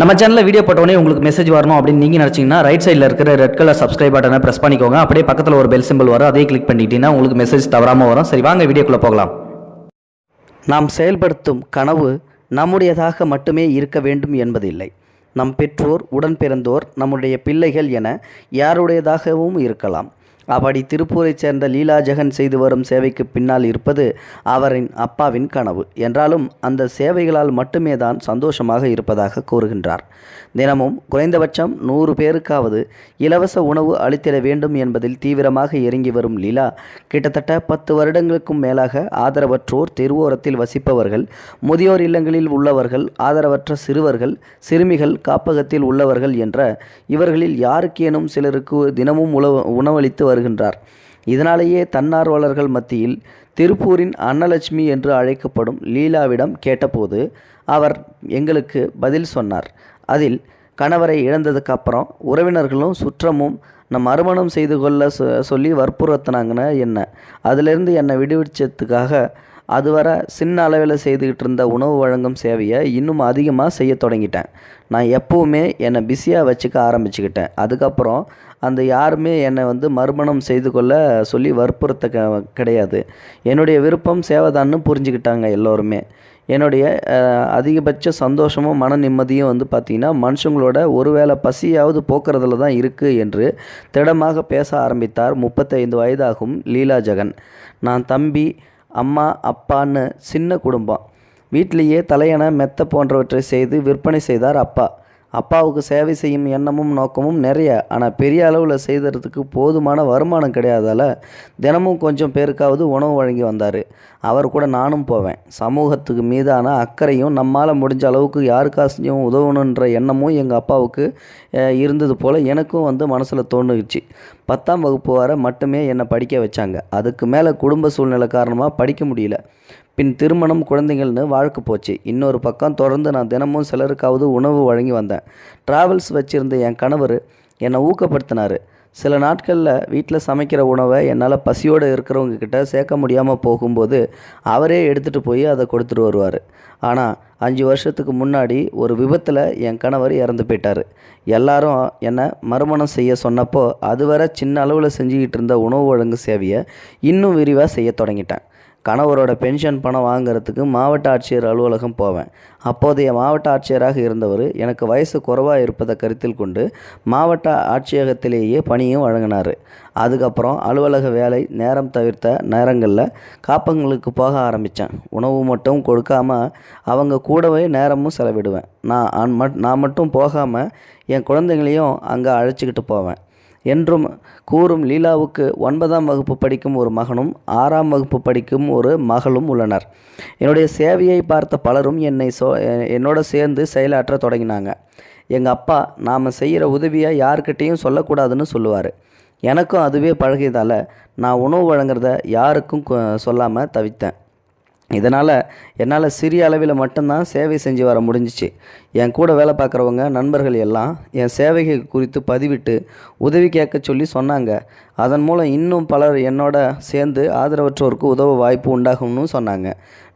நம்ம சேனலில் வீடியோ போட்டோடனே உங்களுக்கு மெசேஜ் வரணும் அப்படின்னு நீங்கள் நினச்சிங்கன்னா ரைட் சைடில் இருக்கிற ரெட் கலர் சப்ஸ்கிரைப் பட்டனை ப்ரெஸ் பண்ணிக்கோங்க அப்படியே பக்கத்தில் ஒரு பெல் சிம்பிள் வரும் அதே கிளிக் பண்ணிட்டீங்கன்னா உங்களுக்கு மெசேஜ் தவறாமல் வரும் சரி வாங்க வீடியோக்குள்ளே போகலாம் நாம் செயல்படுத்தும் கனவு நம்முடையதாக மட்டுமே இருக்க வேண்டும் என்பதில்லை நம் பெற்றோர் உடன் பிறந்தோர் நம்முடைய பிள்ளைகள் என யாருடையதாகவும் இருக்கலாம் அப்படி திருப்பூரைச் சேர்ந்த லீலா ஜெகன் செய்து வரும் சேவைக்கு பின்னால் இருப்பது அவரின் அப்பாவின் கனவு என்றாலும் அந்த சேவைகளால் மட்டுமே தான் சந்தோஷமாக இருப்பதாக கூறுகின்றார் தினமும் குறைந்தபட்சம் நூறு பேருக்காவது இலவச உணவு அளித்திட வேண்டும் என்பதில் தீவிரமாக இறங்கி வரும் லீலா கிட்டத்தட்ட பத்து வருடங்களுக்கும் மேலாக ஆதரவற்றோர் தெருவோரத்தில் வசிப்பவர்கள் முதியோர் இல்லங்களில் உள்ளவர்கள் ஆதரவற்ற சிறுவர்கள் சிறுமிகள் காப்பகத்தில் உள்ளவர்கள் என்ற இவர்களில் யாருக்கேனும் சிலருக்கு தினமும் உணவளித்து வருகின்றார் இதனாலேயே தன்னார்வலர்கள் மத்தியில் திருப்பூரின் அன்னலட்சுமி என்று அழைக்கப்படும் லீலாவிடம் கேட்டபோது அவர் எங்களுக்கு பதில் சொன்னார் அதில் கணவரை இழந்ததுக்கு அப்புறம் உறவினர்களும் சுற்றமும் நம் மறுமணம் செய்து கொள்ள சொல்லி வற்புறுத்தினாங்கன்னா என்ன அதிலிருந்து என்னை விடுவிச்சதுக்காக அதுவரை சின்ன அளவில் செய்துக்கிட்டு இருந்த உணவு வழங்கும் சேவையை இன்னும் அதிகமாக செய்ய தொடங்கிட்டேன் நான் எப்போவுமே என்னை பிஸியாக வச்சுக்க ஆரம்பிச்சுக்கிட்டேன் அதுக்கப்புறம் அந்த யாருமே என்னை வந்து மறுமணம் செய்து கொள்ள சொல்லி வற்புறுத்த க கிடையாது என்னுடைய விருப்பம் சேவைதான்னு புரிஞ்சுக்கிட்டாங்க எல்லோருமே என்னுடைய அதிகபட்ச சந்தோஷமும் மன நிம்மதியும் வந்து பார்த்திங்கன்னா மனுஷங்களோட ஒருவேளை பசியாவது போக்குறதுல தான் இருக்குது என்று திடமாக பேச ஆரம்பித்தார் முப்பத்தைந்து வயதாகும் லீலா ஜெகன் நான் தம்பி அம்மா அப்பான்னு சின்ன குடும்பம் வீட்டிலேயே தலையணை மெத்த போன்றவற்றை செய்து விற்பனை செய்தார் அப்பா அப்பாவுக்கு சேவை செய்யும் எண்ணமும் நோக்கமும் நிறைய ஆனால் பெரிய அளவில் செய்தறதுக்கு போதுமான வருமானம் கிடையாதால தினமும் கொஞ்சம் பேருக்காவது உணவு வழங்கி வந்தார் அவர் கூட நானும் போவேன் சமூகத்துக்கு மீதான அக்கறையும் நம்மால் முடிஞ்ச அளவுக்கு யாருக்காச்சும் உதவணுன்ற எண்ணமும் எங்கள் அப்பாவுக்கு இருந்தது போல் எனக்கும் வந்து மனசில் தோணுச்சு பத்தாம் வகுப்பு வர மட்டுமே என்னை படிக்க வச்சாங்க அதுக்கு மேலே குடும்ப சூழ்நிலை காரணமாக படிக்க முடியல பின் திருமணம் குழந்தைகள்னு வாழ்க்கை போச்சு இன்னொரு பக்கம் தொடர்ந்து நான் தினமும் சிலருக்காவது உணவு வழங்கி வந்தேன் ட்ராவல்ஸ் வச்சுருந்த என் கணவர் என்னை ஊக்கப்படுத்தினார் சில நாட்களில் வீட்டில் சமைக்கிற உணவை என்னால் பசியோடு இருக்கிறவங்க சேர்க்க முடியாமல் போகும்போது அவரே எடுத்துகிட்டு போய் அதை கொடுத்துட்டு வருவார் ஆனால் அஞ்சு வருஷத்துக்கு முன்னாடி ஒரு விபத்தில் என் கணவர் இறந்து போயிட்டார் எல்லாரும் என்னை மறுமணம் செய்ய சொன்னப்போ அதுவரை சின்ன அளவில் செஞ்சுக்கிட்டு இருந்த உணவு ஒழுங்கு சேவையை இன்னும் விரிவாக செய்ய தொடங்கிட்டேன் கணவரோட பென்ஷன் பணம் வாங்குறதுக்கு மாவட்ட ஆட்சியர் அலுவலகம் போவேன் அப்போதைய மாவட்ட ஆட்சியராக இருந்தவர் எனக்கு வயசு குறைவாக இருப்பதை கருத்தில் கொண்டு மாவட்ட ஆட்சியகத்திலேயே பணியும் வழங்கினார் அதுக்கப்புறம் அலுவலக வேலை நேரம் தவிர்த்த நேரங்களில் காப்பங்களுக்கு போக ஆரம்பித்தேன் உணவு மட்டும் கொடுக்காமல் அவங்க கூடவே நேரமும் செலவிடுவேன் நான் நான் மட்டும் போகாமல் என் குழந்தைங்களையும் அங்கே அழைச்சிக்கிட்டு போவேன் என்றும் கூறும் லீலாவுக்கு ஒன்பதாம் வகுப்பு படிக்கும் ஒரு மகனும் ஆறாம் வகுப்பு படிக்கும் ஒரு மகளும் உள்ளனர் என்னுடைய சேவையை பார்த்த பலரும் என்னை சோ என்னோட சேர்ந்து செயலாற்ற தொடங்கினாங்க எங்கள் அப்பா நாம் செய்கிற உதவியை யாருக்கிட்டேயும் சொல்லக்கூடாதுன்னு சொல்லுவார் எனக்கும் அதுவே பழகியதால் நான் உணவு வழங்குறத யாருக்கும் சொல்லாமல் தவித்தேன் இதனால் என்னால் சிறிய அளவில் மட்டும்தான் சேவை செஞ்சு வர முடிஞ்சிச்சு என் கூட வேலை பார்க்குறவங்க நண்பர்கள் எல்லாம் என் சேவைகள் குறித்து பதிவிட்டு உதவி கேட்க சொல்லி சொன்னாங்க அதன் மூலம் இன்னும் பலர் என்னோட சேர்ந்து ஆதரவற்றோருக்கு உதவ வாய்ப்பு உண்டாகும்னு சொன்னாங்க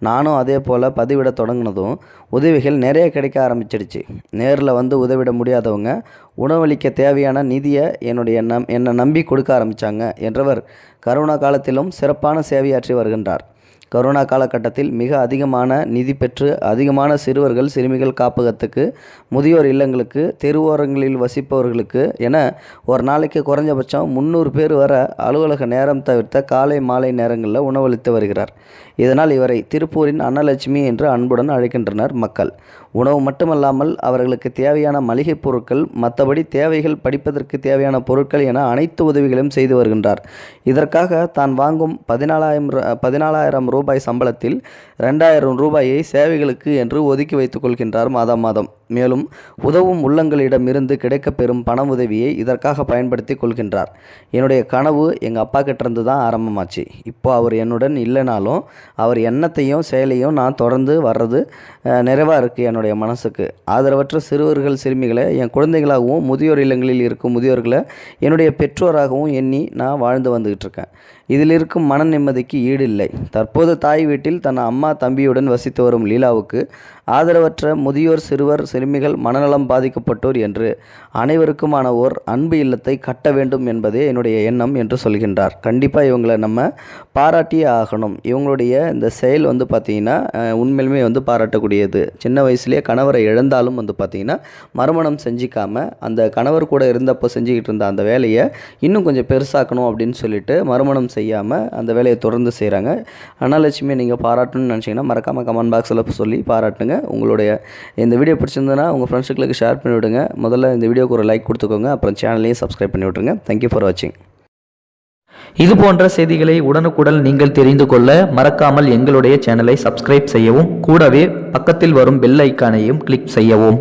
நானும் அதே போல் பதிவிட தொடங்கினதும் உதவிகள் நிறைய கிடைக்க ஆரம்பிச்சிடுச்சு நேரில் வந்து உதவிட முடியாதவங்க உணவளிக்க தேவையான நிதியை என்னுடைய நம் என்னை நம்பி கொடுக்க ஆரம்பித்தாங்க என்றவர் கரோனா காலத்திலும் சிறப்பான சேவையாற்றி வருகின்றார் கரோனா காலகட்டத்தில் மிக அதிகமான நிதி பெற்று அதிகமான சிறுவர்கள் சிறுமிகள் காப்பகத்துக்கு முதியோர் இல்லங்களுக்கு தெருவோரங்களில் வசிப்பவர்களுக்கு என ஒரு நாளைக்கு குறைஞ்சபட்சம் முந்நூறு பேர் வர அலுவலக நேரம் தவிர்த்த காலை மாலை நேரங்களில் உணவளித்து வருகிறார் இதனால் இவரை திருப்பூரின் அன்னலட்சுமி என்று அன்புடன் அழைக்கின்றனர் மக்கள் உணவு மட்டுமல்லாமல் அவர்களுக்கு தேவையான மளிகைப் பொருட்கள் மற்றபடி தேவைகள் படிப்பதற்கு தேவையான பொருட்கள் என அனைத்து உதவிகளையும் செய்து வருகின்றார் இதற்காக தான் வாங்கும் பதினாலாயிரம் பதினாலாயிரம் ரூபாய் ரூபாய் சம்பளத்தில் ரெண்டாயிரம் ரூபாயை சேவைகளுக்கு என்று ஒதுக்கி வைத்துக் கொள்கின்றார் மாதம் மாதம் மேலும் உதவும் உள்ளங்களிடமிருந்து கிடைக்கப்பெறும் பண உதவியை இதற்காக பயன்படுத்தி கொள்கின்றார் என்னுடைய கனவு எங்கள் அப்பா கிட்டேருந்து தான் ஆரம்பமாச்சு இப்போ அவர் என்னுடன் இல்லைனாலும் அவர் எண்ணத்தையும் செயலையும் நான் தொடர்ந்து வர்றது நிறைவாக இருக்குது என்னுடைய மனசுக்கு ஆதரவற்ற சிறுவர்கள் சிறுமிகளை என் குழந்தைகளாகவும் முதியோர் இல்லங்களில் இருக்கும் முதியோர்களை என்னுடைய பெற்றோராகவும் எண்ணி நான் வாழ்ந்து வந்துகிட்டு இருக்கேன் இதில் இருக்கும் மன நிம்மதிக்கு ஈடு இல்லை தற்போது தற்போது தாய் வீட்டில் தன் அம்மா தம்பியுடன் வசித்து வரும் லீலாவுக்கு ஆதரவற்ற முதியோர் சிறுவர் சிறுமிகள் மனநலம் பாதிக்கப்பட்டோர் என்று அனைவருக்குமான ஓர் அன்பு இல்லத்தை கட்ட வேண்டும் என்பதே என்னுடைய எண்ணம் என்று சொல்கின்றார் கண்டிப்பாக இவங்களை நம்ம பாராட்டியே ஆகணும் இவங்களுடைய இந்த செயல் வந்து பார்த்திங்கன்னா உண்மையிலுமே வந்து பாராட்டக்கூடியது சின்ன வயசுலேயே கணவரை இழந்தாலும் வந்து பார்த்திங்கன்னா மறுமணம் செஞ்சிக்காமல் அந்த கணவர் கூட இருந்தப்போ செஞ்சுக்கிட்டு இருந்த அந்த வேலையை இன்னும் கொஞ்சம் பெருசாக்கணும் அப்படின்னு சொல்லிட்டு மறுமணம் செய்யாமல் அந்த வேலையை தொடர்ந்து செய்கிறாங்க அனாலட்சுமி நீங்கள் பாராட்டணும்னு நினச்சிங்கன்னா மறக்காமல் கமெண்ட் பாக்ஸில் சொல்லி பாராட்டுங்க உங்களுடைய இந்த வீடியோ பிடிச்சிருந்ததுன்னா உங்கள் ஃப்ரெண்ட்ஸுக்களுக்கு ஷேர் பண்ணி விடுங்க முதல்ல இந்த வீடியோக்கு ஒரு லைக் கொடுத்துக்கோங்க அப்புறம் சேனலையும் சப்ஸ்கிரைப் பண்ணி விட்ருங்க தேங்க்யூ ஃபார் வாட்சிங் இது போன்ற செய்திகளை உடனுக்குடன் நீங்கள் தெரிந்து கொள்ள மறக்காமல் எங்களுடைய சேனலை சப்ஸ்கிரைப் செய்யவும் கூடவே பக்கத்தில் வரும் பெல் ஐக்கானையும் கிளிக் செய்யவும்